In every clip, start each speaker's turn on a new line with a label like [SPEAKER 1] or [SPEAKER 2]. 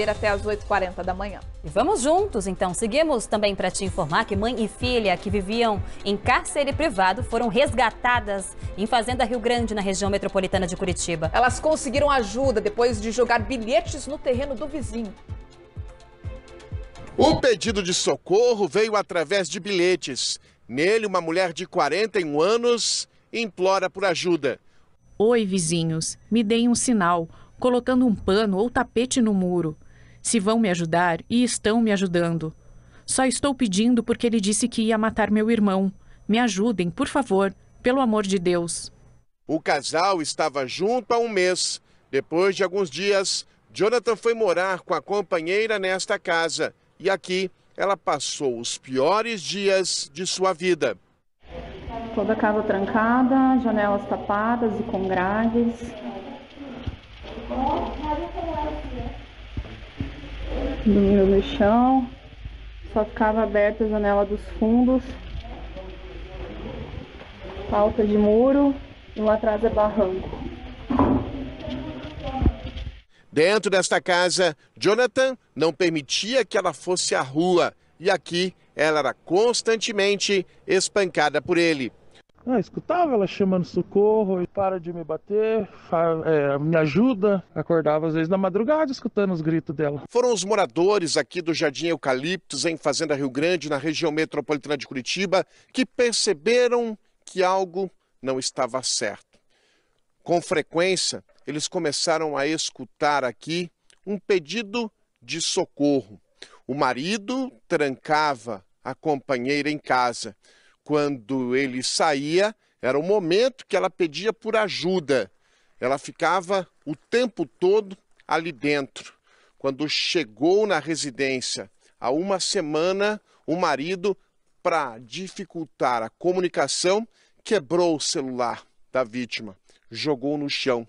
[SPEAKER 1] feira até às 8h40 da manhã. E vamos juntos, então. Seguimos também para te informar que mãe e filha que viviam em cárcere privado foram resgatadas em Fazenda Rio Grande, na região metropolitana de Curitiba. Elas conseguiram ajuda depois de jogar bilhetes no terreno do vizinho.
[SPEAKER 2] O pedido de socorro veio através de bilhetes. Nele, uma mulher de 41 anos implora por ajuda.
[SPEAKER 1] Oi, vizinhos, me deem um sinal, colocando um pano ou tapete no muro se vão me ajudar e estão me ajudando. Só estou pedindo porque ele disse que ia matar meu irmão. Me ajudem, por favor, pelo amor de Deus. O
[SPEAKER 2] casal estava junto há um mês. Depois de alguns dias, Jonathan foi morar com a companheira nesta casa e aqui ela passou os piores dias de sua vida.
[SPEAKER 1] Toda a casa trancada, janelas tapadas e com grades. Dormindo no chão. Só ficava aberta a janela dos fundos. Falta de muro e lá atrás é barranco.
[SPEAKER 2] Dentro desta casa, Jonathan não permitia que ela fosse à rua e aqui ela era constantemente espancada por ele. Ah, escutava ela chamando socorro, para de me bater, é, me ajuda. Acordava às vezes na madrugada escutando os gritos dela. Foram os moradores aqui do Jardim Eucaliptos, em Fazenda Rio Grande, na região metropolitana de Curitiba, que perceberam que algo não estava certo. Com frequência, eles começaram a escutar aqui um pedido de socorro. O marido trancava a companheira em casa. Quando ele saía, era o momento que ela pedia por ajuda. Ela ficava o tempo todo ali dentro. Quando chegou na residência, há uma semana, o marido, para dificultar a comunicação, quebrou o celular da vítima, jogou no chão.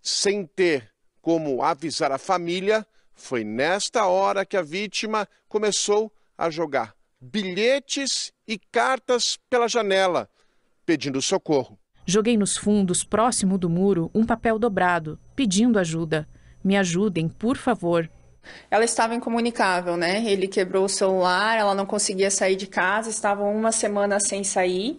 [SPEAKER 2] Sem ter como avisar a família, foi nesta hora que a vítima começou a jogar bilhetes e cartas pela janela, pedindo socorro.
[SPEAKER 1] Joguei nos fundos, próximo do muro, um papel dobrado, pedindo ajuda. Me ajudem, por favor. Ela estava incomunicável, né? Ele quebrou o celular, ela não conseguia sair de casa, estava uma semana sem sair.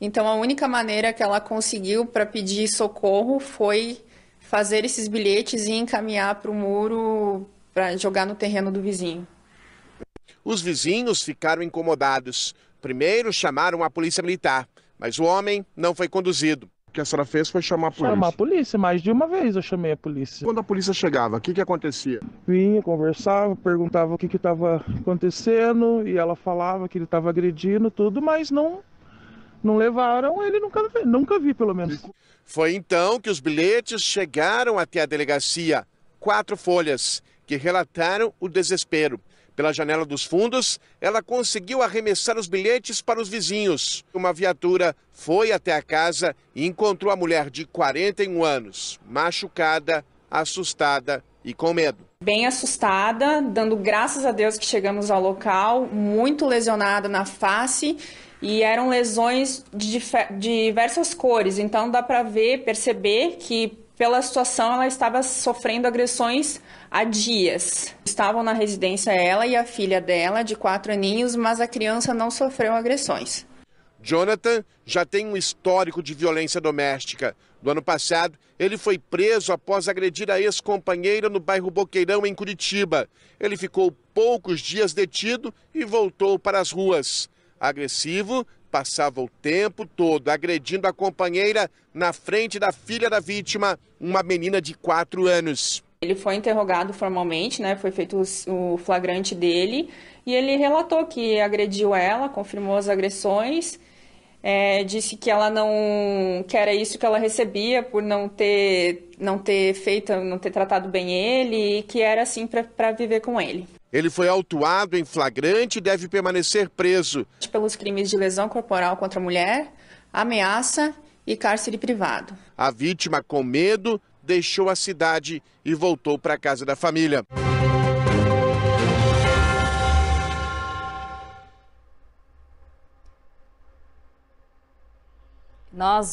[SPEAKER 1] Então, a única maneira que ela conseguiu para pedir socorro foi fazer esses bilhetes e encaminhar para o muro para jogar no terreno do vizinho.
[SPEAKER 2] Os vizinhos ficaram incomodados. Primeiro chamaram a polícia militar, mas o homem não foi conduzido. O que a senhora fez foi chamar a polícia? Chamar a polícia, mais de uma vez eu chamei a polícia. Quando a polícia chegava, o que, que acontecia? Vinha, conversava, perguntava o que estava acontecendo e ela falava que ele estava agredindo tudo, mas não não levaram, ele nunca, nunca vi, pelo menos. Foi então que os bilhetes chegaram até a delegacia. Quatro folhas que relataram o desespero. Pela janela dos fundos, ela conseguiu arremessar os bilhetes para os vizinhos. Uma viatura foi até a casa e encontrou a mulher de 41 anos, machucada, assustada e com medo.
[SPEAKER 1] Bem assustada, dando graças a Deus que chegamos ao local, muito lesionada na face e eram lesões de diversas cores. Então dá para ver, perceber que pela situação, ela estava sofrendo agressões há dias. Estavam na residência ela e a filha dela, de quatro aninhos, mas a criança não sofreu agressões.
[SPEAKER 2] Jonathan já tem um histórico de violência doméstica. No ano passado, ele foi preso após agredir a ex-companheira no bairro Boqueirão, em Curitiba. Ele ficou poucos dias detido e voltou para as ruas. Agressivo, passava o tempo todo agredindo a companheira na frente da filha da vítima, uma menina de 4 anos.
[SPEAKER 1] Ele foi interrogado formalmente, né? Foi feito o flagrante dele e ele relatou que agrediu ela, confirmou as agressões é, disse que ela não que era isso que ela recebia por não ter não ter feito não ter tratado bem ele e que era assim para viver com ele.
[SPEAKER 2] Ele foi autuado em flagrante e deve permanecer preso
[SPEAKER 1] pelos crimes de lesão corporal contra a mulher, ameaça e cárcere privado.
[SPEAKER 2] A vítima, com medo, deixou a cidade e voltou para a casa da família.
[SPEAKER 1] Nós